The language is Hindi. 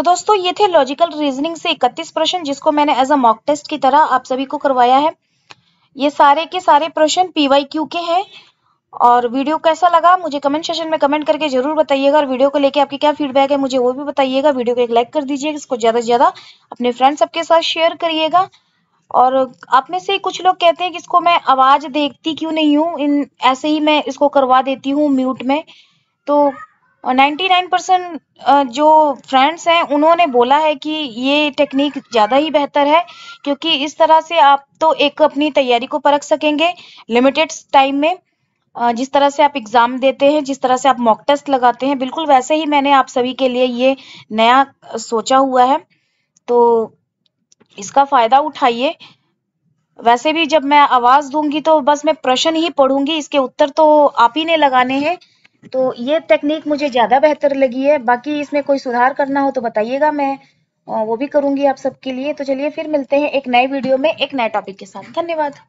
तो दोस्तों ये थे लॉजिकल रीजनिंग से 31 प्रश्न जिसको मैंने एज अ मॉक टेस्ट की तरह आप सभी को करवाया है ये सारे के सारे प्रश्न पीवाईक्यू के हैं और वीडियो कैसा लगा मुझे कमेंट सेशन में कमेंट करके जरूर बताइएगा और वीडियो को लेके आपकी क्या फीडबैक है मुझे वो भी बताइएगा वीडियो को एक लाइक कर दीजिएगा इसको ज़्यादा से ज़्यादा अपने फ्रेंड सबके साथ शेयर करिएगा और आप में से कुछ लोग कहते हैं कि इसको मैं आवाज़ देखती क्यों नहीं हूँ इन ऐसे ही मैं इसको करवा देती हूँ म्यूट में तो 99% जो फ्रेंड्स हैं उन्होंने बोला है कि ये टेक्निक ज़्यादा ही बेहतर है क्योंकि इस तरह से आप तो एक अपनी तैयारी को परख सकेंगे लिमिटेड टाइम में जिस तरह से आप एग्ज़ाम देते हैं जिस तरह से आप मॉक टेस्ट लगाते हैं बिल्कुल वैसे ही मैंने आप सभी के लिए ये नया सोचा हुआ है तो इसका फ़ायदा उठाइए वैसे भी जब मैं आवाज़ दूंगी तो बस मैं प्रश्न ही पढ़ूंगी इसके उत्तर तो आप ही ने लगाने हैं तो ये टेक्निक मुझे ज़्यादा बेहतर लगी है बाकी इसमें कोई सुधार करना हो तो बताइएगा मैं वो भी करूंगी आप सबके लिए तो चलिए फिर मिलते हैं एक नए वीडियो में एक नए टॉपिक के साथ धन्यवाद